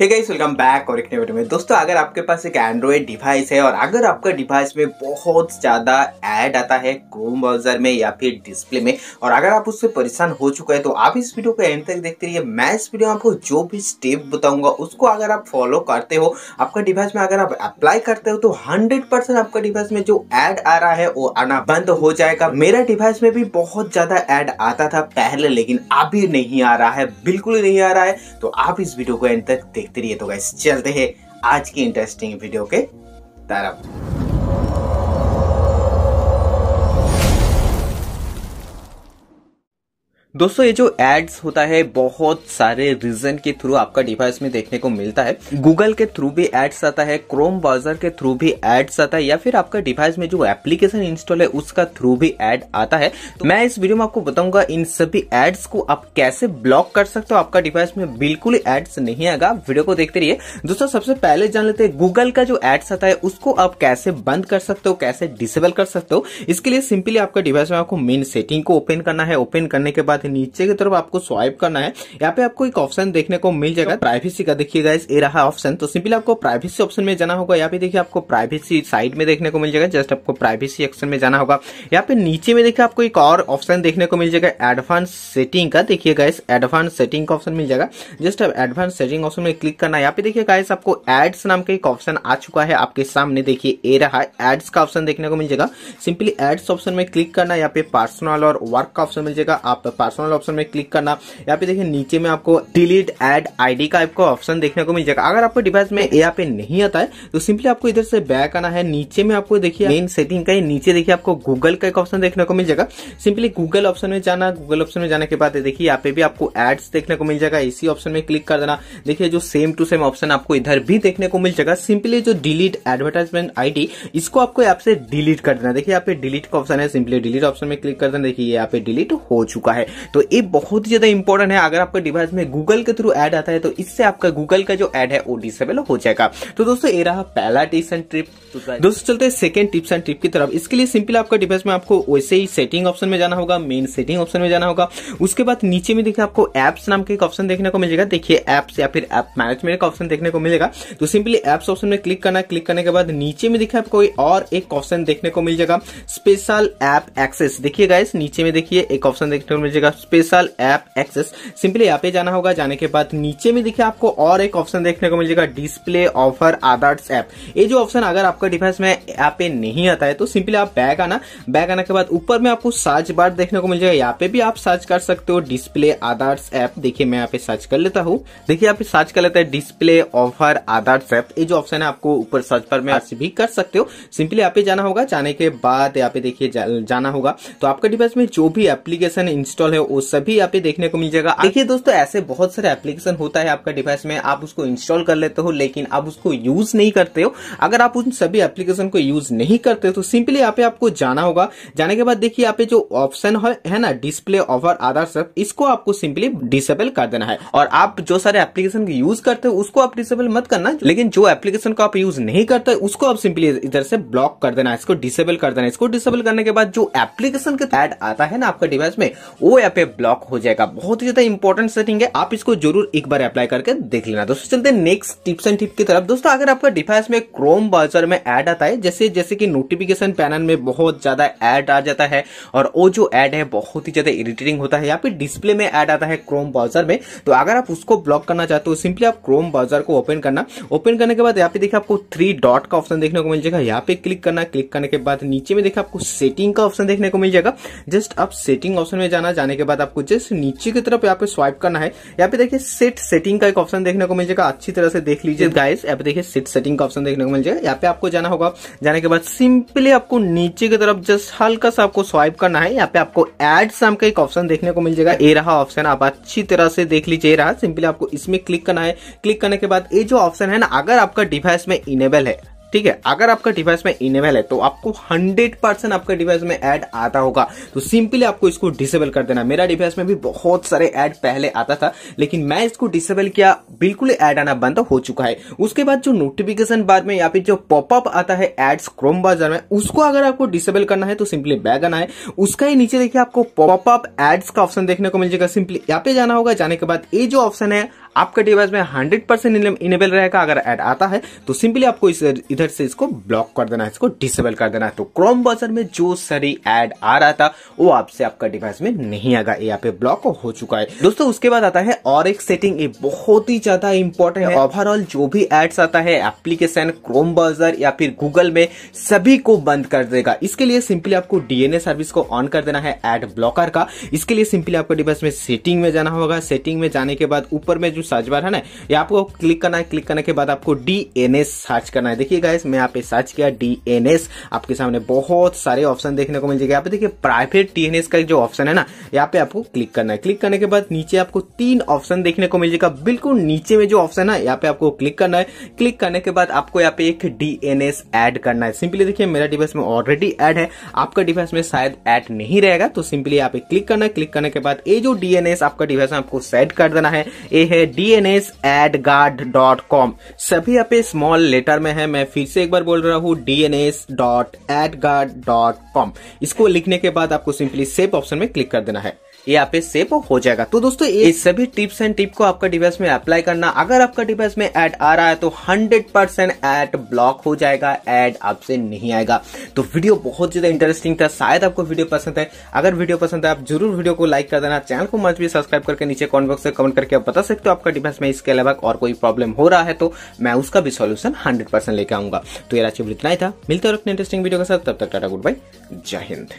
Hey guys welcome back और एक video में दोस्तों अगर आपके पास एक एंड्रॉयड डिवाइस है और अगर आपका डिवाइस में बहुत ज़्यादा ऐड आता है क्रोम ब्राउजर में या फिर डिस्प्ले में और अगर आप उससे परेशान हो चुका है तो आप इस वीडियो को एंड तक देखते रहिए मैं इस वीडियो में आपको जो भी स्टेप बताऊंगा उसको अगर आप फॉलो करते हो आपका डिवाइस में अगर आप अप्लाई करते हो तो हंड्रेड आपका डिवाइस में जो ऐड आ रहा है वो आना बंद हो जाएगा मेरा डिवाइस में भी बहुत ज़्यादा ऐड आता था पहले लेकिन अभी नहीं आ रहा है बिल्कुल नहीं आ रहा है तो आप इस वीडियो को एंड तक देख बेहतरी है तो गैस चलते हैं आज की इंटरेस्टिंग वीडियो के तरफ दोस्तों ये जो एड्स होता है बहुत सारे रीजन के थ्रू आपका डिवाइस में देखने को मिलता है गूगल के थ्रू भी एड्स आता है क्रोम ब्राउजर के थ्रू भी एड्स आता है या फिर आपका डिवाइस में जो एप्लीकेशन इंस्टॉल है उसका थ्रू भी एड आता है तो मैं इस वीडियो में आपको बताऊंगा इन सभी एड्स को आप कैसे ब्लॉक कर सकते हो आपका डिवाइस में बिल्कुल एड्स नहीं आएगा वीडियो को देखते रहिए दोस्तों सबसे पहले जान लेते हैं गूगल का जो एड्स आता है उसको आप कैसे बंद कर सकते हो कैसे डिसेबल कर सकते हो इसके लिए सिंपली आपका डिवाइस में आपको मेन सेटिंग को ओपन करना है ओपन करने के बाद साथ ही नीचे की तरफ आपको स्वाइप करना है यहाँ पे आपको एक ऑप्शन देखने को मिल जाएगा प्राइवेसी का देखिएगा इस ए रहा ऑप्शन तो सिंपली आपको प्राइवेसी ऑप्शन में जाना होगा यहाँ पे देखिए आपको प्राइवेसी साइड में देखने को मिल जाएगा जस्ट आपको प्राइवेसी ऑप्शन में जाना होगा यहाँ पे नीचे में देखिए आपको एक और ऑप्शन देखने को मिल जाएगा एडवांस सेटिंग का देखिए गाइस एडवांस सेटिंग का ऑप्शन मिल जाएगा जस्ट आप एडवांस सेटिंग ऑप्शन में क्लिक करना यहाँ पे देखिए गाइस आपको एड्स नाम का एक ऑप्शन आ चुका है आपके सामने देखिए ए रहा एड्स का ऑप्शन देखने को मिल जाएगा सिंपली एड्स ऑप्शन में क्लिक करना यहाँ पे पर्सनल और वर्क का ऑप्शन मिल जाएगा आप पर्सनल ऑप्शन में क्लिक करना यहाँ पे देखिए नीचे में आपको डिलीट एड आईडी का आपको ऑप्शन देखने को मिल जाएगा अगर आपको डिवाइस में यहाँ पे नहीं आता है तो सिंपली आपको इधर से बैक आना है नीचे में आपको देखिए मेन सेटिंग का नीचे देखिए आपको गूगल का एक ऑप्शन देखने को मिल जाएगा सिंपली गूगल ऑप्शन में जाना गूगल ऑप्शन में जाने के बाद देखिए यहाँ पे भी आपको एड्स देखने को मिल जाएगा इसी ऑप्शन में क्लिक कर देना देखिए जो सेम टू सेम ऑप्शन आपको इधर भी देखने को मिल जाएगा सिंपली जो डिलीट एडवर्टाइजमेंट आईडी इसको आपको यहाँ से डिलीट कर देना देखिए यहाँ पे डिलीट का ऑप्शन है सिंपली डिलीट ऑप्शन में क्लिक कर देना देखिए यहाँ पे डिलीट हो चुका है तो ये बहुत ही ज़्यादा इंपॉर्टेंट है अगर आपके डिवाइस में गूगल के थ्रू एड आता है तो इससे आपका गूगल का जो एड है वो डिसेबल हो जाएगा तो दोस्तों ये रहा पहला टिप्स एंड ट्रिप दोस्तों चलते हैं सेकंड टिप्स एंड ट्रिप की तरफ इसके लिए सिंपल आपका डिवाइस में आपको वैसे ही सेटिंग ऑप्शन में जाना होगा मेन सेटिंग ऑप्शन में जाना होगा उसके बाद नीचे में देखिए आपको एप्स नाम का एक ऑप्शन देखने को मिलेगा देखिए एप्स या फिर एप मैनेजमेंट का ऑप्शन देखने को मिलेगा तो सिंपली एप्स ऑप्शन में क्लिक करना क्लिक करने के बाद नीचे में देखिए आपको और एक ऑप्शन देखने को मिल जाएगा स्पेशल एप एक्सेस देखिए गाइस नीचे में देखिए एक ऑप्शन देखने को मिल जाएगा तरफ स्पेशल ऐप एक्सेस सिंपली यहाँ पे जाना होगा जाने के बाद नीचे में देखिए आपको और एक ऑप्शन देखने को मिलेगा डिस्प्ले ऑफर आदर्श ऐप ये जो ऑप्शन अगर आपका डिवाइस में यहाँ पे नहीं आता है तो सिंपली आप बैग आना बैग आने के बाद ऊपर में आपको सर्च बार देखने को मिल जाएगा यहाँ पे भी आप सर्च कर सकते हो डिस्प्ले आदर्श ऐप देखिए मैं यहाँ पे सर्च कर लेता हूँ देखिए यहाँ पे सर्च कर लेते हैं डिस्प्ले ऑफर आदर्श ऐप ये जो ऑप्शन है आपको ऊपर सर्च पर में भी कर सकते हो सिंपली यहाँ पे जाना होगा जाने के बाद यहाँ पे देखिए जाना होगा तो आपका डिवाइस में जो भी एप्लीकेशन इंस्टॉल है है वो सभी यहाँ पे देखने को मिल जाएगा हाँ। देखिए दोस्तों ऐसे बहुत सारे एप्लीकेशन होता है आपका डिवाइस में आप उसको इंस्टॉल कर लेते हो लेकिन आप उसको यूज नहीं करते हो अगर आप उन सभी एप्लीकेशन को यूज नहीं करते हो तो सिंपली यहाँ पे आपको जाना होगा जाने के बाद देखिए यहाँ पे जो ऑप्शन है ना डिस्प्ले ऑफर आधार सब इसको आपको सिंपली डिसेबल कर देना है और आप जो सारे एप्लीकेशन को यूज करते हो उसको आप डिसेबल मत करना लेकिन जो एप्लीकेशन को आप यूज नहीं करते उसको आप सिंपली इधर से ब्लॉक कर देना इसको डिसेबल कर देना इसको डिसेबल करने के बाद जो एप्लीकेशन के एड आता है ना आपका डिवाइस में वो यहाँ पे ब्लॉक हो जाएगा बहुत ही ज्यादा इंपॉर्टेंट सेटिंग है आप इसको जरूर एक बार अप्लाई करके देख लेना दोस्तों चलते नेक्स्ट टिप्स एंड टिप की तरफ दोस्तों अगर आपका डिफाइस में क्रोम ब्राउजर में एड आता है जैसे जैसे की नोटिफिकेशन पैनल में बहुत ज्यादा एड आ जाता है और वो जो एड है बहुत ही ज्यादा इरिटेटिंग होता है या फिर डिस्प्ले में एड आता है क्रोम ब्राउजर में तो अगर आप उसको ब्लॉक करना चाहते हो सिंपली आप क्रोम ब्राउजर को ओपन करना ओपन करने के बाद यहाँ पे देखिए आपको थ्री डॉट का ऑप्शन देखने को मिल जाएगा यहाँ पे क्लिक करना क्लिक करने के बाद नीचे में देखिए आपको सेटिंग का ऑप्शन देखने को मिल जाएगा जस्ट आप सेटिंग ऑप्शन में जाना जाने के बाद आपको जस्ट नीचे की तरफ यहाँ पे स्वाइप करना है यहाँ पे देखिए सेट सेटिंग का एक ऑप्शन देखने को मिल जाएगा अच्छी तरह से देख लीजिए गाइस यहाँ पे देखिए सेट सेटिंग का ऑप्शन देखने को मिल जाएगा यहाँ पे आपको जाना होगा जाने के बाद सिंपली आपको नीचे की तरफ जस्ट हल्का सा आपको स्वाइप करना है यहाँ पे आपको एड साम का एक ऑप्शन देखने को मिल जाएगा ए रहा ऑप्शन आप अच्छी तरह से देख लीजिए रहा सिंपली आपको इसमें क्लिक करना है क्लिक करने के बाद ये जो ऑप्शन है ना अगर आपका डिवाइस में इनेबल है ठीक है अगर आपका डिवाइस में इनेबल है तो आपको 100% आपका डिवाइस में ऐड आता होगा तो सिंपली आपको इसको डिसेबल कर देना मेरा डिवाइस में भी बहुत सारे ऐड पहले आता था लेकिन मैं इसको डिसेबल किया बिल्कुल ऐड आना बंद हो चुका है उसके बाद जो नोटिफिकेशन बाद में या फिर जो पॉपअप आता है एड्स क्रोम बाजार में उसको अगर आपको डिसेबल करना है तो सिंपली बैग आना है उसका ही नीचे देखिए आपको पॉपअप एड्स का ऑप्शन देखने को मिल जाएगा सिंपली यहाँ पे जाना होगा जाने के बाद ये जो ऑप्शन है आपका डिवाइस में हंड्रेड परसेंट इनेबल रहेगा अगर एड आता है तो सिंपली आपको इस इधर से इसको ब्लॉक कर देना है इसको डिसेबल कर देना है तो क्रोम ब्राउजर में जो सारी एड आ रहा था वो आपसे आपका डिवाइस में नहीं आगा यहाँ पे ब्लॉक हो चुका है दोस्तों उसके बाद आता है और एक सेटिंग ये बहुत ही ज्यादा इंपॉर्टेंट है ओवरऑल जो भी एड्स आता है एप्लीकेशन क्रोम ब्राउजर या फिर गूगल में सभी को बंद कर देगा इसके लिए सिंपली आपको डीएनए सर्विस को ऑन कर देना है एड ब्लॉकर का इसके लिए सिंपली आपको डिवाइस में सेटिंग में जाना होगा सेटिंग में जाने के बाद ऊपर में जो जो सर्च बार है ना ये आपको क्लिक करना है क्लिक करने के बाद आपको डी सर्च करना है देखिए गाइस मैं यहाँ पे सर्च किया डी आपके सामने बहुत सारे ऑप्शन देखने को मिल जाएगा यहाँ पे देखिए प्राइवेट टी का जो ऑप्शन है ना यहाँ पे आपको क्लिक करना है क्लिक करने के बाद नीचे आपको तीन ऑप्शन देखने को मिल जाएगा बिल्कुल नीचे में जो ऑप्शन है यहाँ पे आपको क्लिक करना है क्लिक करने के बाद आपको यहाँ पे एक डीएनएस एड करना है सिंपली देखिए मेरा डिवाइस में ऑलरेडी एड है आपका डिवाइस में शायद एड नहीं रहेगा तो सिंपली यहाँ पे क्लिक करना है क्लिक करने के बाद ये जो डीएनएस आपका डिवाइस में आपको सेट कर देना है ये है DNS AdGuard dot com सभी यहाँ पे स्मॉल लेटर में है मैं फिर से एक बार बोल रहा हूँ DNS dot AdGuard dot com इसको लिखने के बाद आपको सिंपली सेव ऑप्शन में क्लिक कर देना है ये यहाँ पे सेव हो जाएगा तो दोस्तों ये सभी टिप्स एंड टिप को आपका डिवाइस में अप्लाई करना अगर आपका डिवाइस में एड आ रहा है तो 100 परसेंट एड ब्लॉक हो जाएगा एड आपसे नहीं आएगा तो वीडियो बहुत ज्यादा इंटरेस्टिंग था शायद आपको वीडियो पसंद है अगर वीडियो पसंद है आप जरूर वीडियो को लाइक कर देना चैनल को मच भी सब्सक्राइब करके नीचे कॉमेंट बॉक्स में कमेंट करके आप बता सकते हो आपका डिवाइस में इसके अलावा और कोई प्रॉब्लम हो रहा है तो मैं उसका भी सोल्यूशन हंड्रेड लेकर आऊंगा तो ये राशि इतना ही था मिलते और अपने इंटरेस्टिंग वीडियो के साथ तब तक टाटा गुड बाई जय हिंद